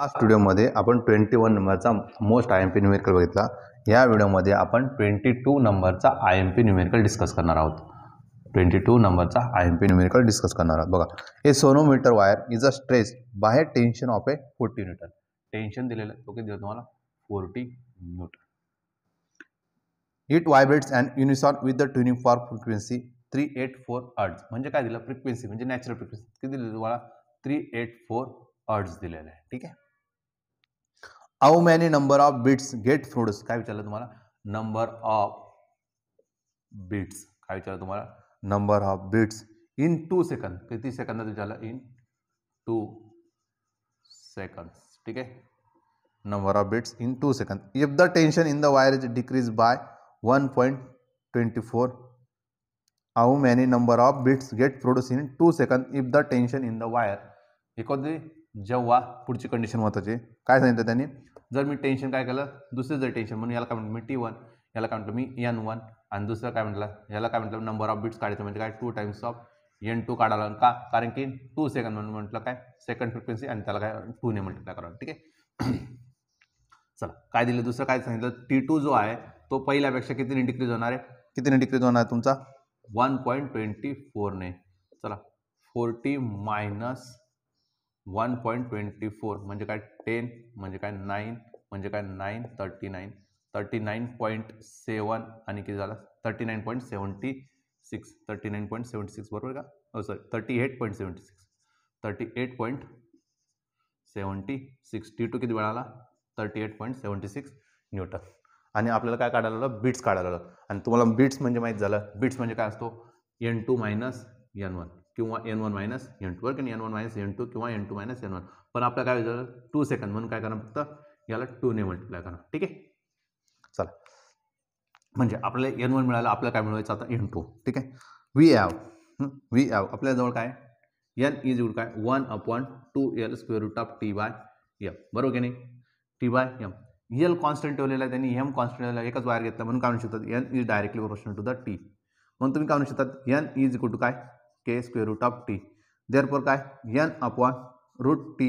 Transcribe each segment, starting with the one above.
या स्टुडिओमध्ये आपण ट्वेंटी वन नंबरचा most I M P numerical बघितला या व्हिडिओमध्ये आपण ट्वेंटी टू नंबरचा I M P numerical discuss करणार आहोत ट्वेंटी टू नंबरचा I M P numerical discuss करणार आहोत बघा a sonometer wire is a stress by tension of a forty newton tension दिलेलं आहे तो किती तुम्हाला forty newton it vibrates and unison with the tuning fork frequency three eight four hertz म्हणजे काय दिलं फ्रिक्वेन्सी म्हणजे नॅचरल फ्रिक्वेन्सी किती दिली तुम्हाला थ्री एट फोर अर्ड्स दिलेलं आहे ठीक आहे how many number of beats get फ्रूट्स का विचार तुम्हारा नंबर ऑफ बीट्स का विचार तुम्हारा number of beats in two second किती सेकंदात विचार इन टू सेकंड ठीक है number of beats in two second if the tension in the wire is decrease by one point twenty four how many number of beats get produce in two second if the tension in the wire एक जेव्हा पुढची condition महत्त्वाची काय सांगितलं त्यांनी जर मी tension काय केलं दुसरं जर टेन्शन म्हणून याला काय म्हणतो मी टी वन याला काय म्हणतो मी एन वन आणि दुसरं काय म्हटलं याला काय म्हटलं नंबर ऑफ बिट्स काढायचं म्हणजे काय two times of n two काढायला का कारण की टू सेकंड म्हणून म्हटलं काय सेकंड फ्रिक्वेन्सी आणि त्याला काय टूने काय करावं ठीक आहे चला काय दिलं दुसरं काय सांगितलं टी टू जो आहे तो पहिल्यापेक्षा कितीने डिक्रीज होणार आहे कितीने डिक्रीज होणार आहे तुमचा वन पॉईंट ट्वेंटी फोरने चला forty minus one point twenty four म्हणजे काय टेन म्हणजे काय नाईन म्हणजे काय nine thirty nine thirty nine point seven आणि किती झाला thirty nine point seventy six thirty nine point seventy six बरोबर का sorry thirty eight point seventy six thirty eight point seventy six T two किती मिळाला thirty eight point seventy six newton आणि आपल्याला काय काढायला लागलं बीट्स काढायला लागलं आणि तुम्हाला बीट्स म्हणजे माहीत झालं बीट्स म्हणजे काय असतो n two minus n one किंवा n one minus N two बरं n one minus N two किंवा n two minus n one पण आपलं काय झालं टू सेकंड म्हणून काय करणार फक्त याला टू टूने मल्टिप्लाय करणार ठीक आहे चला म्हणजे आपल्याला एन वन मिळालं आपल्याला काय मिळवायचं आता एन टू ठीक आहे वी ॲव वी ॲव आपल्याजवळ काय एन इज इड काय one upon two L square root of T by M बरोबर की नाही T by M L constant ठेवलेला आहे त्यांनी एम कॉन्स्टंट ठेवलेला एकच वायर घेतला म्हणून काय म्हणू शकतात n is directly proportional to the T म्हणून तुम्ही काय म्हणू शकतात एन इज इक्वल टू काय K square root of T पर काय n upon root T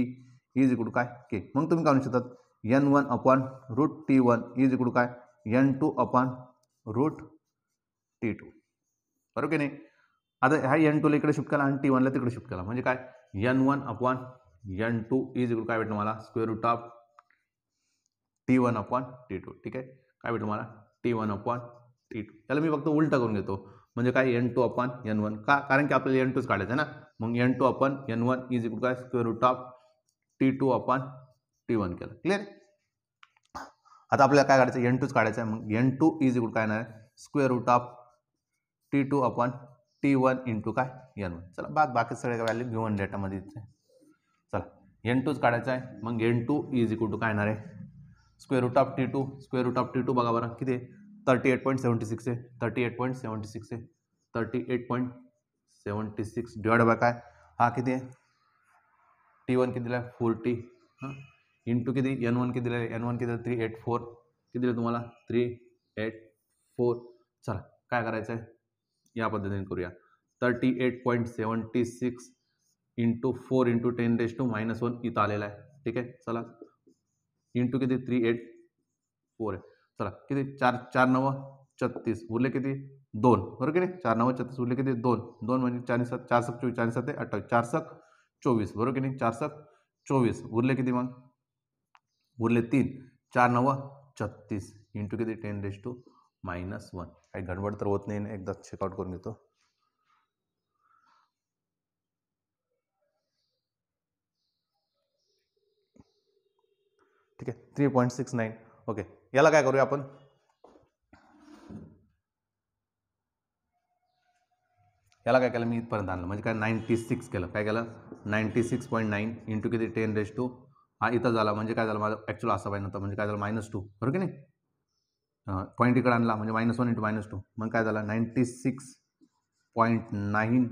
is equal to काय के मग तुम्ही काय म्हणू शकतात n one upon root T one is equal to काय n two upon root T two बरोबर की नाही आता ह्या यन टूला इकडे शिफ्ट केला आणि टी वनला तिकडे शिफ्ट केला म्हणजे काय n one upon n two is equal to काय भेटलं मला square root of T one upon T two ठीक आहे काय भेटलं मला T one upon T two त्याला मी फक्त उलटा करून घेतो म्हणजे काय n two upon n one का कारण की आपल्याला एन टूच काढायचं ना मग n two upon n one is equal काय square root of T two upon T one केलं क्लिअर आता आपल्याला काय काढायचं एन टूच काढायचं आहे मग एन टू इज इक्वल काय नाही square root of T two upon T one to काय एन वन चला बाकी बाकी सगळे व्हॅल्यू घेऊन डेटामध्ये चला एन टूच काढायचं आहे मग n two is equal to काय येणार आहे square root of T two square root of T two बघा बरं किती thirty eight point seventy six आहे thirty eight point seventy six आहे thirty eight point seventy six divide by काय हा किती आहे टी वन किती दिला आहे फोर्टी हां इंटू किती एन वन किती दिलं आहे एन वन किती थ्री एट फोर किती दिलं तुम्हाला थ्री एट फोर चला काय करायचं आहे या पद्धतीने करूया thirty eight point seventy six into four into ten raise to minus one इथं आलेला आहे ठीक आहे चला इंटू किती थ्री एट फोर आहे चला किती चार चार नव्व छत्तीस उरले किती दोन बरोबर की नाही चार नव छत्तीस उरले किती दोन दोन म्हणजे चाळीस चार सक चोवीस चाळीस सात अठ्ठावीस चार सक चोवीस बरोबर की नाही चार सक चोवीस उरले किती मग उरले तीन चार नव छत्तीस इंटू किती ten raise to minus one काही गडबड तर होत नाही एकदा चेकआउट करून घेतो ठीक आहे three point six nine okay याला काय करूया आपण याला काय केलं मी इथपर्यंत आणलं म्हणजे काय नाईन्टी सिक्स केलं काय केलं ninety six point nine into किती टेन रेश टू हा इथं झाला म्हणजे काय झालं माझं ॲक्च्युअल असा पाहिजे म्हणजे काय झालं मायनस टू बरोबर की नाही पॉईंट इकडे आणला म्हणजे minus one into minus two मग काय झालं ninety six point nine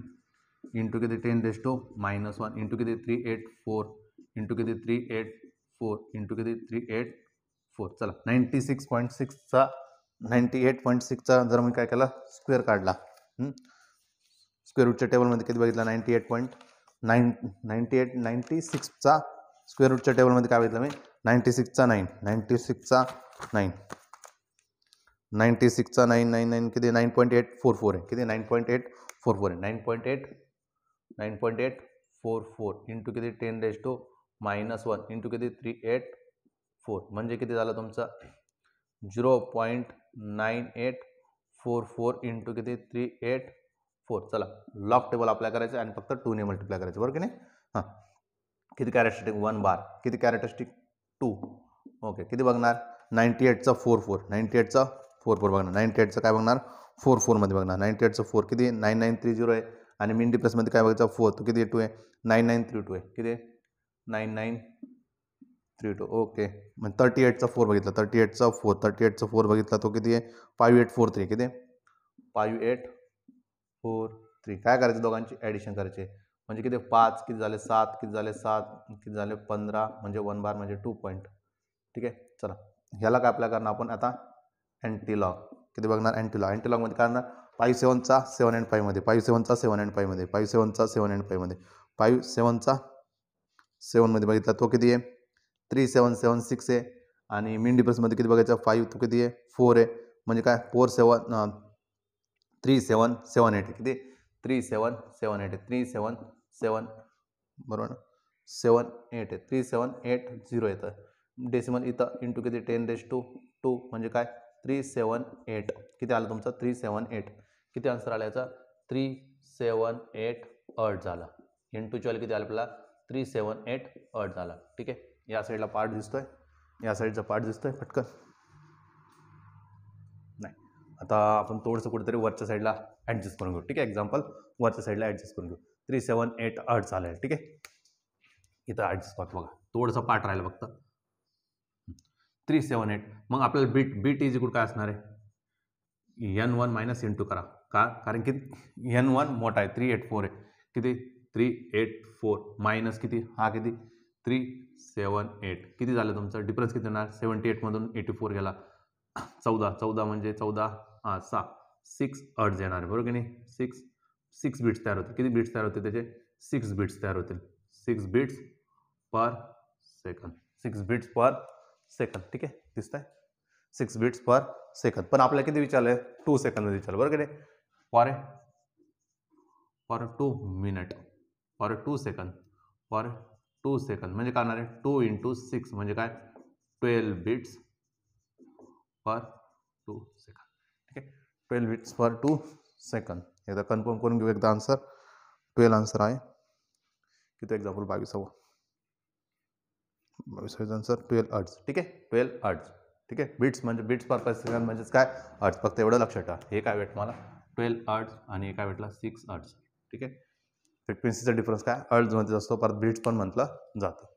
into किती ten raise two minus one into किती थ्री एट फोर इंटू किती थ्री एट फोर इंटू किती थ्री एट फोर चला नाईन्टी सिक्स पॉईंट सिक्सचा नाईन्टी एट पॉईंट सिक्सचा जर मी काय केला स्क्वेअर काढला स्क्वेअर रूटच्या टेबलमध्ये किती बघितला ninety eight point nine ninety eight ninety सिक्सचा स्क्वेअर रूटच्या टेबलमध्ये काय बघितलं मी नाईन्टी सिक्सचा नाईन नाईन्टी सिक्सचा नाईन नाईन्टी सिक्सचा नाईन नाईन नाईन किती nine point eight four four आहे किती nine point eight four four आहे nine point eight nine point eight four four into किती ten days two minus one into किती three eight four म्हणजे किती झालं तुमचं zero point nine eight four four into किती थ्री एट फोर चला log table apply करायचं आणि फक्त टूने मल्टिप्लाय करायचं बरं की नाही हां किती कॅरेक्टरिस्टिक वन बार किती कॅरेक्टरिस्टिक टू ओके किती बघणार नाईन्टी एटचा फोर फोर नाईन्टी एटचा फोर फोर बघणार नाईन्टी एटचं काय बघणार फोर फोरमध्ये बघणार नाईन्टी एटचा फोर किती नाईन नाईन थ्री झिरो आहे आणि मिंडी प्लसमध्ये काय बघायचं फोर तो किती टू आहे नाईन नाईन थ्री टू आहे किती nine nine three two okay म्हणजे थर्टी एटचा फोर बघितला थर्टी एटचा फोर थर्टी एटचा फोर बघितला तो किती आहे फाईव्ह एट फोर थ्री किती आहे फाईव्ह एट फोर थ्री काय करायचे दोघांची ॲडिशन करायचे म्हणजे किती पाच किती झाले सात किती झाले सात किती झाले पंधरा म्हणजे वन बार म्हणजे टू पॉईंट ठीक आहे चला ह्याला काय आपल्या करणार आपण आता अँटीलॉग किती बघणार अँटीलॉग अँटीलॉगमध्ये काय करणार फाईव्ह सेवनचा सेवन अँड फाईव्हमध्ये फाईव्ह सेवनचा सेवन अँड फाईव्हमध्ये फाईव्ह सेवनचा सेवन अँड फाईव्हमध्ये फाईव्ह सेवनचा सेवनमध्ये बघितला तो किती आहे थ्री सेवन सेवन सिक्स आहे आणि मीन डिफरन्समध्ये किती बघायचं फाईव्ह तू किती आहे फोर आहे म्हणजे काय four seven three seven seven eight किती थ्री सेवन सेवन एट आहे थ्री सेवन सेवन बरोबर सेवन एट आहे थ्री सेवन एट झिरो येतं डेसिमल इथं इंटू किती टेन डेश टू टू म्हणजे काय थ्री सेवन एट किती आलं तुमचं थ्री सेवन एट किती आन्सर आला याचा थ्री सेवन एट अट झाला इंटू ट्वेल्व किती आलं आपल्याला थ्री सेवन एट अट झाला ठीक आहे या साईडला पार्ट दिसतोय या साईडचा पार्ट दिसतोय पटकन नाही आता आपण थोडंसं कुठेतरी वरच्या साईडला ॲडजस्ट करून घेऊ ठीक आहे एक्झाम्पल वरच्या साईडला ॲडजस्ट करून घेऊ थ्री सेवन एट आठ चालेल ठीक आहे इथं ॲडजस्ट करतो बघा थोडंसं पार्ट राहिलं फक्त थ्री सेवन एट मग आपल्याला बीट बीट इज इकूड काय असणार आहे N one minus N two करा का कारण की एन वन मोठा आहे थ्री एट फोर आहे किती थ्री एट फोर मायनस किती हा किती थ्री सेवन एट किती झालं तुमचं डिफरन्स किती येणार सेवन्टी एटमधून एटी फोर गेला चौदा चौदा म्हणजे चौदा हा सहा सिक्स अर्ज येणार बरोबर की नाही सिक्स सिक्स बीट्स तयार होते किती बीट्स तयार होते त्याचे सिक्स बिट्स तयार होतील six bits per second six bits per second ठीक आहे दिसत आहे सिक्स बिट्स पर सेकंद पण आपल्याला किती विचारलं आहे टू सेकंद विचारलं बरोबर की नाही four four two minute four two second four two second म्हणजे काय होणार आहे टू इंटू सिक्स म्हणजे काय twelve bits per two second ठीक आहे twelve bits per two second एकदा कन्फर्म करून घेऊ एकदा आन्सर ट्वेल्व आन्सर आहे किती एक्झाम्पल बावीसावं बावीसावीस आन्सर ट्वेल्व आर्ट्स ठीक आहे ट्वेल्व आर्ट्स ठीक आहे बिट्स म्हणजे बिट्स पर पर सेकंद म्हणजेच काय अर्ट्स फक्त एवढं लक्षात ठेवा हे काय भेट मला ट्वेल्व अर्ट्स आणि हे काय भेटला सिक्स अर्ट्स ठीक आहे फ्रिक्वेन्सीचा डिफरन्स काय अर्जमध्येच असतो परत बीट्स पण म्हटलं जातं